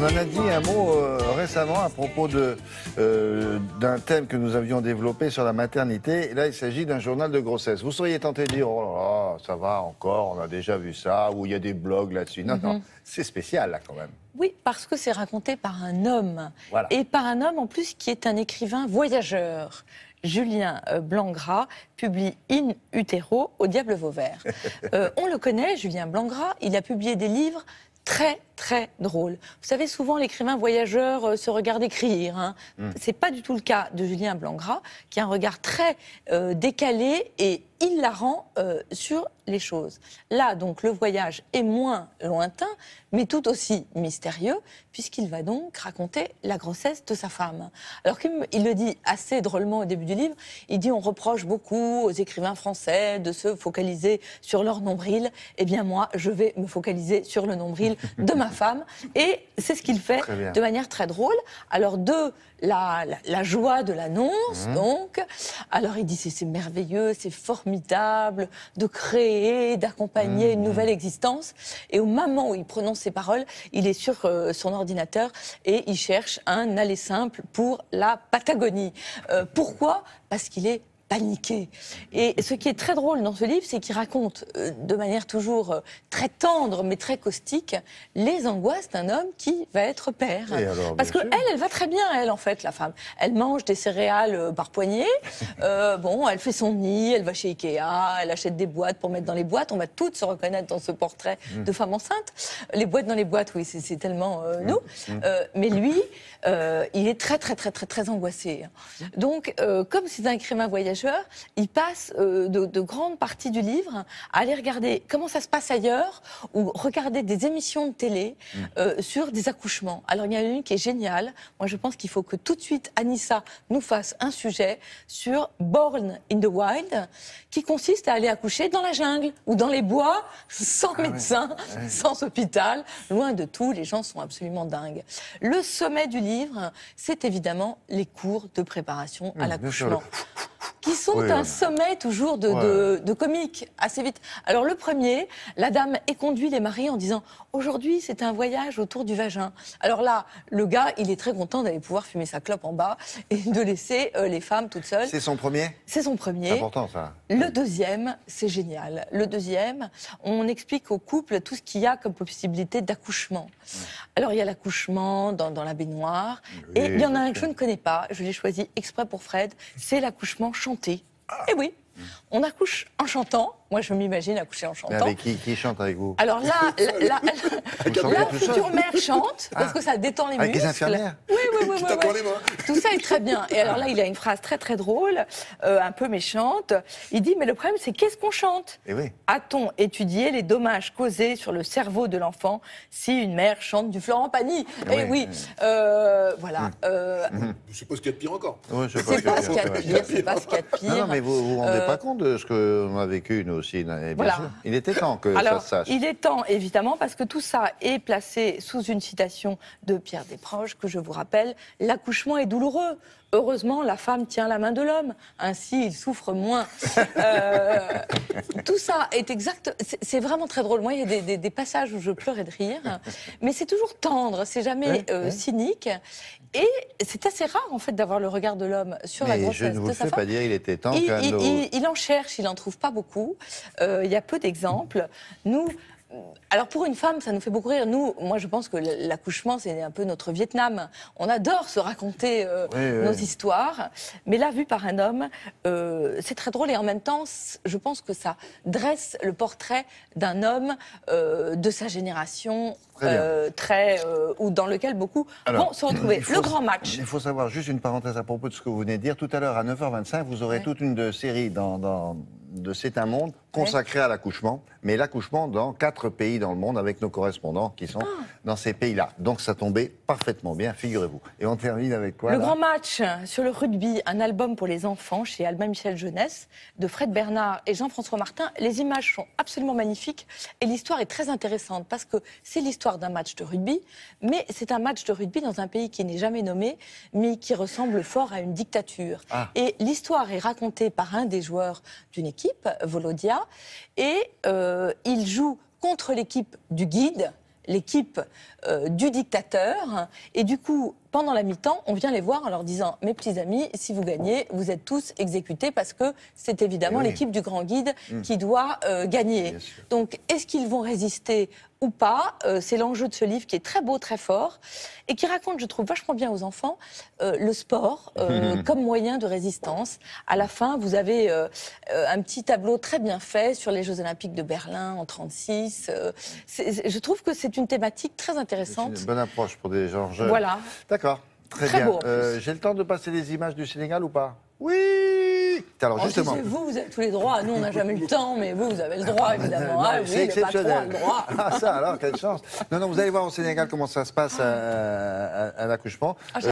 On en a dit un mot euh, récemment à propos euh, d'un thème que nous avions développé sur la maternité. là, il s'agit d'un journal de grossesse. Vous seriez tenté de dire, oh là là, ça va encore, on a déjà vu ça, où il y a des blogs là-dessus. Non, non, mhm. c'est spécial là quand même. Oui, parce que c'est raconté par un homme. Et par un homme en plus qui est un écrivain voyageur. Julien euh, Blangras publie In Utero au Diable Vauvert. euh, on le connaît, Julien Blangras, il a publié des livres très très drôle. Vous savez, souvent, l'écrivain voyageur euh, se regarde écrire. Hein. n'est hmm. C'est pas du tout le cas de Julien Blangras, qui a un regard très euh, décalé et hilarant rend euh, sur les choses. Là, donc, le voyage est moins lointain, mais tout aussi mystérieux, puisqu'il va donc raconter la grossesse de sa femme. Alors qu'il le dit assez drôlement au début du livre, il dit on reproche beaucoup aux écrivains français de se focaliser sur leur nombril. Eh bien, moi, je vais me focaliser sur le nombril de ma femme. Et c'est ce qu'il fait de manière très drôle. Alors, de la, joie de l'annonce, mmh. donc. Alors, il dit c'est merveilleux, c'est formidable de créer, d'accompagner mmh, une mmh. nouvelle existence. Et au moment où il prononce ces paroles, il est sur euh, son ordinateur et il cherche un aller simple pour la Patagonie. Euh, pourquoi Parce qu'il est paniquer. Et ce qui est très drôle dans ce livre, c'est qu'il raconte euh, de manière toujours euh, très tendre, mais très caustique, les angoisses d'un homme qui va être père. Parce que elle, va très bien, elle, en fait, la femme. Elle mange des céréales euh, par poignée. bon, elle fait son nid, elle va chez Ikea, elle achète des boîtes pour mettre dans les boîtes. On va toutes se reconnaître dans ce portrait mm. de femme enceinte. Les boîtes dans les boîtes, oui, c'est tellement nous. Mm. Mm. mais lui, il est très, très, très, très, très angoissé. Donc, comme c'est un écrivain voyageur, il passe euh, de, grandes parties du livre à aller regarder comment ça se passe ailleurs ou regarder des émissions de télé mm. euh, sur des accouchements. Alors il y en a une qui est géniale. Moi, je pense qu'il faut que tout de suite Anissa nous fasse un sujet sur Born in the Wild, qui consiste à aller accoucher dans la jungle ou dans les bois, sans ah médecin, ah sans hôpital, loin de tout. Les gens sont absolument dingues. Le sommet du livre, c'est évidemment les cours de préparation à l'accouchement qui sont un sommet toujours de, comiques, assez vite. Alors le premier, la dame éconduit les maris en disant « Aujourd'hui, c'est un voyage autour du vagin ». Alors là, le gars, il est très content d'aller pouvoir fumer sa clope en bas et de laisser euh, les femmes toutes seules. C'est son premier C'est son premier. C'est important, ça. Le deuxième, c'est génial. Le deuxième, on explique au couple tout ce qu'il y a comme possibilité d'accouchement. Alors il y a l'accouchement dans, la baignoire, et il y en a un que je ne connais pas, je l'ai choisi exprès pour Fred, c'est l'accouchement eh oui, on accouche en chantant. Moi, je m'imagine accoucher en chantant. Ah, mais avec qui, qui chante avec vous Alors là, la, future mère chante ah. parce que ça détend les avec muscles. Avec les infirmières Oui, oui, oui. oui, Tout ça est très bien. Et alors là, il a une phrase très très drôle, euh, un peu méchante. Il dit, mais le problème, c'est qu'est-ce qu'on chante Et eh oui. A-t-on étudié les dommages causés sur le cerveau de l'enfant si une mère chante du Florent Pagny Et eh eh oui, euh, voilà. Hmm. Euh... Je suppose qu'il y a de pire encore. Oui, je c'est pas, ce qu'il y a de pire, pas ce qu'il y pire. Non, mais vous vous rendez euh, pas compte de ce qu'on a vécu, nous il était temps que ça se sache. Il est temps, évidemment, parce que tout ça est placé sous une citation de Pierre Desproges, que je vous rappelle L'accouchement est douloureux. Heureusement, la femme tient la main de l'homme. Ainsi, il souffre moins. Euh, tout ça est exact. C'est vraiment très drôle. Moi, il y a des, passages où je pleurais de rire. Mais c'est toujours tendre. C'est jamais euh, cynique. Et c'est assez rare, en fait, d'avoir le regard de l'homme sur la grossesse. Je ne vous fais pas dire, il était temps il, il, en cherche, il n'en trouve pas beaucoup. Euh, il y a peu d'exemples. Nous, alors pour une femme, ça nous fait beaucoup rire. Nous, moi je pense que l'accouchement, c'est un peu notre Vietnam. On adore se raconter euh, nos histoires. Mais là, vu par un homme, euh, c'est très drôle. Et en même temps, je pense que ça dresse le portrait d'un homme de sa génération, très, ou dans lequel beaucoup vont se retrouver. le grand match. Il faut savoir, juste une parenthèse à propos de ce que vous venez de dire. Tout à l'heure, à 9h25, vous aurez toute une série dans de C'est un monde consacré à l'accouchement, mais l'accouchement dans quatre pays dans le monde avec nos correspondants qui sont ah. dans ces pays-là. Donc ça tombait parfaitement bien, figurez-vous. Et on termine avec quoi Le grand match sur le rugby, un album pour les enfants chez Albin Michel Jeunesse de Fred Bernard et Jean-François Martin. Les images sont absolument magnifiques et l'histoire est très intéressante parce que c'est l'histoire d'un match de rugby, mais c'est un match de rugby dans un pays qui n'est jamais nommé, mais qui ressemble fort à une dictature. Ah. Et l'histoire est racontée par un des joueurs d'une équipe, Volodia, et ils euh, il joue contre l'équipe du guide l'équipe euh, du dictateur. Et du coup, pendant la mi-temps, on vient les voir en leur disant Mes petits amis, si vous gagnez, vous êtes tous exécutés parce que c'est évidemment eh l'équipe du grand guide mmh. qui doit euh, gagner. Donc, est-ce qu'ils vont résister ou pas. Euh, c'est l'enjeu de ce livre qui est très beau, très fort, et qui raconte, je trouve, vachement bien aux enfants euh, le sport euh, comme moyen de résistance. À la fin, vous avez un petit tableau très bien fait sur les Jeux Olympiques de Berlin en 36. je trouve que c'est une thématique très intéressante. C'est une bonne approche pour des gens jeunes. Voilà. D'accord. Très, très, bien. J'ai le temps de passer les images du Sénégal ou pas Oui alors oh, justement. vous, vous avez tous les droits. Nous, on n'a jamais eu le temps, mais vous, vous avez le droit, ah, bah, évidemment. Ah c'est ah, oui, exceptionnel. Le droit. Ah, ça, alors, quelle chance. Non, non, vous allez voir au Sénégal comment ça se passe ah. euh, à, accouchement. l'accouchement.